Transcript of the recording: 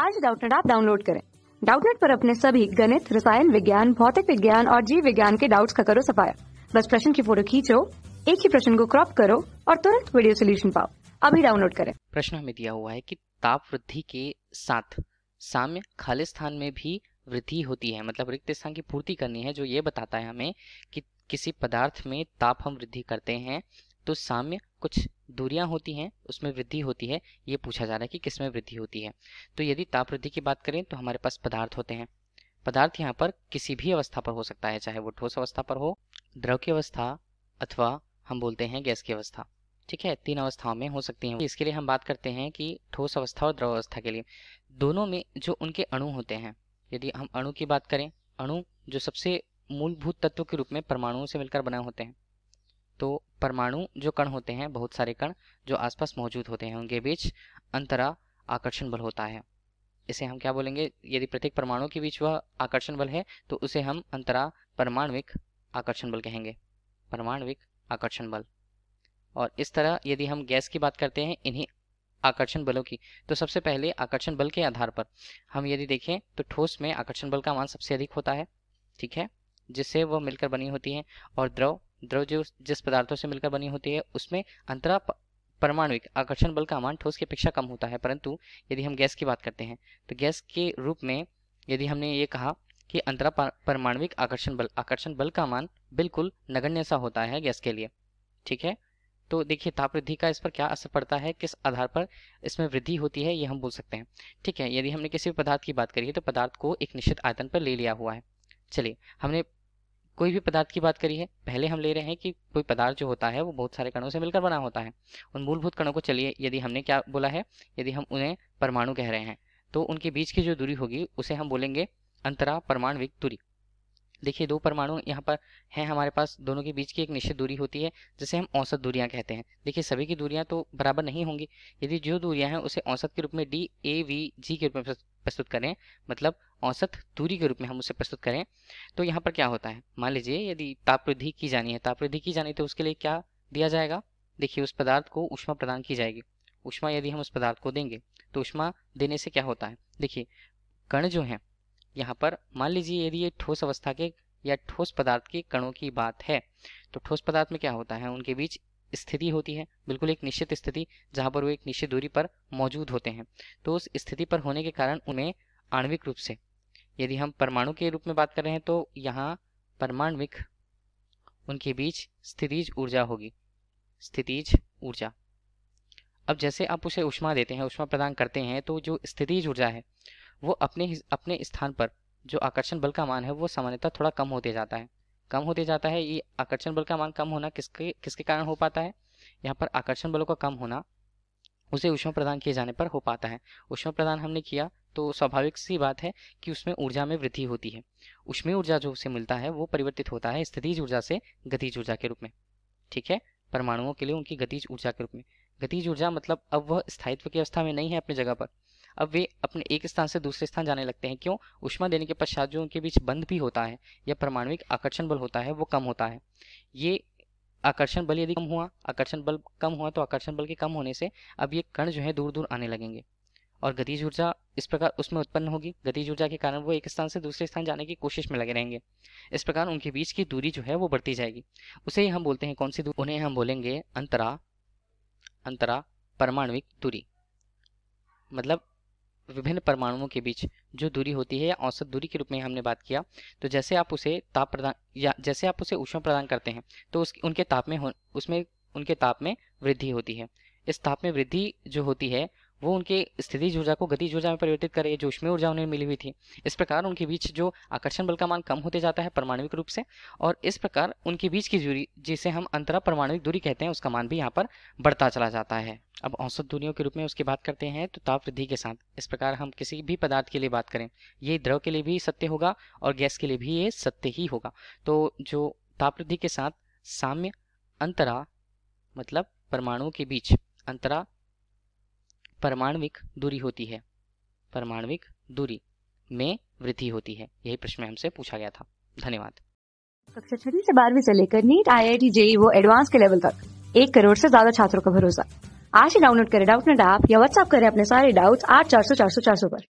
आज डाउटनेट आप डाउनलोड करें डाउटनेट पर अपने सभी गणित रसायन विज्ञान भौतिक विज्ञान और जीव विज्ञान के डाउट्स का करो सफाया बस प्रश्न की फोटो खींचो एक ही प्रश्न को क्रॉप करो और तुरंत वीडियो सोल्यूशन पाओ अभी डाउनलोड करें प्रश्न हमें दिया हुआ है कि ताप वृद्धि के साथ साम्य खाली स्थान में भी वृद्धि होती है मतलब रिक्त स्थान की पूर्ति करनी है जो ये बताता है हमें कि किसी पदार्थ में ताप हम वृद्धि करते हैं तो साम्य कुछ दूरियां होती हैं उसमें वृद्धि होती है ये पूछा जा रहा है कि किसमें वृद्धि होती है तो यदि ताप वृद्धि की बात करें तो हमारे पास पदार्थ होते हैं पदार्थ यहाँ पर किसी भी अवस्था पर हो सकता है चाहे वो ठोस अवस्था पर हो द्रव की अवस्था अथवा हम बोलते हैं गैस की अवस्था ठीक है तीन अवस्थाओं में हो सकती हैं इसके लिए हम बात करते हैं कि ठोस अवस्था और द्रव अवस्था के लिए दोनों में जो उनके अणु होते हैं यदि हम अणु की बात करें अणु जो सबसे मूलभूत तत्व के रूप में परमाणुओं से मिलकर बने होते हैं तो परमाणु जो कण होते हैं बहुत सारे कण जो आसपास मौजूद होते हैं उनके बीच अंतरा आकर्षण बल होता है इसे हम क्या बोलेंगे यदि प्रत्येक परमाणु के बीच वह आकर्षण बल है तो उसे हम अंतरा परमाणविक आकर्षण बल कहेंगे परमाणुविक आकर्षण बल और इस तरह यदि हम गैस की बात करते हैं इन्हीं आकर्षण बलों की तो सबसे पहले आकर्षण बल के आधार पर हम यदि देखें तो ठोस में आकर्षण बल का मान सबसे अधिक होता है ठीक है जिससे वह मिलकर बनी होती है और द्रव द्रव जो जिस पदार्थों से मिलकर बनी होती है उसमें अंतरा परमाणुिक आकर्षण बल का मान ठोस की अपेक्षा कम होता है परंतु यदि हम गैस की बात करते हैं तो गैस के रूप में यदि हमने ये कहा कि अंतरा परमाणुिक आकर्षण बल आकर्षण बल का मान बिल्कुल नगण्य सा होता है गैस के लिए ठीक है तो देखिए ताप वृद्धि का इस पर क्या असर पड़ता है किस आधार पर इसमें वृद्धि होती है ये हम बोल सकते हैं ठीक है यदि हमने किसी भी पदार्थ की बात करी है तो पदार्थ को एक निश्चित आयतन पर ले लिया हुआ है चलिए हमने कोई भी पदार्थ की बात करी है पहले हम ले रहे हैं कि कोई पदार्थ जो होता है वो बहुत सारे कणों से मिलकर बना होता है उन मूलभूत कणों को चलिए यदि हमने क्या बोला है यदि हम उन्हें परमाणु कह रहे हैं तो उनके बीच की जो दूरी होगी उसे हम बोलेंगे अंतरा परमाणु दूरी देखिए दो परमाणु यहाँ पर हैं हमारे पास दोनों के बीच की एक निश्चित दूरी होती है जिसे हम औसत दूरियाँ कहते हैं देखिए सभी की दूरियाँ तो बराबर नहीं होंगी यदि जो दूरियाँ हैं उसे औसत के रूप में डी ए वी जी के रूप में प्रस्तुत करें मतलब औसत दूरी के रूप में हम उसे प्रस्तुत करें तो यहाँ पर क्या होता है मान लीजिए यदि ताप वृद्धि की जानी है ताप वृद्धि की जानी तो उसके लिए क्या दिया जाएगा देखिए उस पदार्थ को उष्मा प्रदान की जाएगी उष्मा यदि हम उस पदार्थ को देंगे तो उष्मा देने से क्या होता है देखिए कण जो हैं यहाँ पर मान लीजिए यदि ये ठोस अवस्था के या ठोस पदार्थ के कणों की बात है तो ठोस पदार्थ में क्या होता है उनके बीच स्थिति होती है बिल्कुल एक निश्चित स्थिति जहाँ पर वो एक निश्चित दूरी पर मौजूद होते हैं तो उस स्थिति पर होने के कारण उन्हें आणविक रूप से यदि हम परमाणु के रूप में बात कर रहे हैं तो यहाँ परमाणविक उनके बीच स्थितिज ऊर्जा होगी स्थितिज ऊर्जा अब जैसे आप उसे उष्मा देते हैं उष्मा प्रदान करते हैं तो जो स्थितिज ऊर्जा है वो अपने अपने स्थान पर जो आकर्षण बल का मान है वो सामान्यतः थोड़ा कम होते जाता है कम होते जाता है ये आकर्षण बल का मान कम होना किसके किसके कारण हो पाता है यहाँ पर आकर्षण बलों का कम होना उसे ऊष्मा प्रदान किए जाने पर हो पाता है ऊष्मा प्रदान हमने किया तो स्वाभाविक सी बात है कि उसमें ऊर्जा में वृद्धि होती है उष्मीय ऊर्जा जो उसे मिलता है वो परिवर्तित होता है स्थितिज ऊर्जा से गतिज ऊर्जा के रूप में ठीक है परमाणुओं के लिए उनकी गतिज ऊर्जा के रूप में गतिज ऊर्जा मतलब अब वह स्थायित्व की अवस्था में नहीं है अपनी जगह पर अब वे अपने एक स्थान से दूसरे स्थान जाने लगते हैं क्यों उष्मा देने के पश्चात जो उनके बीच बंध भी होता है या परमाणुविक आकर्षण बल होता है वो कम होता है ये आकर्षण बल यदि कम हुआ आकर्षण बल कम हुआ तो आकर्षण बल के कम होने से अब ये कण जो है दूर दूर आने लगेंगे और गतिज ऊर्जा इस प्रकार उसमें उत्पन्न होगी गतिज ऊर्जा के कारण वो एक स्थान से दूसरे स्थान जाने की कोशिश में लगे रहेंगे इस प्रकार उनके बीच की दूरी जो है वो बढ़ती जाएगी उसे ही हम बोलते हैं कौन सी दूरी उन्हें हम बोलेंगे अंतरा अंतरा परमाणुविक दूरी मतलब विभिन्न परमाणुओं के बीच जो दूरी होती है या औसत दूरी के रूप में हमने बात किया तो जैसे आप उसे ताप प्रदान या जैसे आप उसे ऊष्मा प्रदान करते हैं तो उस उनके ताप में हो उसमें उनके ताप में वृद्धि होती है इस ताप में वृद्धि जो होती है वो उनके स्थिति ऊर्जा को गति ऊर्जा में परिवर्तित करे जो उसमें ऊर्जा उन्हें मिली हुई थी इस प्रकार उनके बीच जो आकर्षण बल का मान कम होते जाता है परमाणविक रूप से और इस प्रकार उनके बीच की दूरी जिसे हम अंतरा परमाणविक दूरी कहते हैं उसका मान भी यहाँ पर बढ़ता चला जाता है अब औसत दूरियों के रूप में उसकी बात करते हैं तो ताप वृद्धि के साथ इस प्रकार हम किसी भी पदार्थ के लिए बात करें ये द्रव के लिए भी सत्य होगा और गैस के लिए भी ये सत्य ही होगा तो जो ताप वृद्धि के साथ साम्य अंतरा मतलब परमाणुओं के बीच अंतरा परमाणविक दूरी होती है परमाणविक दूरी में वृद्धि होती है यही प्रश्न हमसे पूछा गया था धन्यवाद कक्षा छठी से बारहवीं से लेकर NEET IIT JEE वो एडवांस के लेवल तक एक करोड़ से ज्यादा छात्रों का भरोसा आज ही डाउनलोड करें डाउट नेट ऐप या व्हाट्सएप करें अपने सारे डाउट आठ चार सौ चार सौ चार सौ पर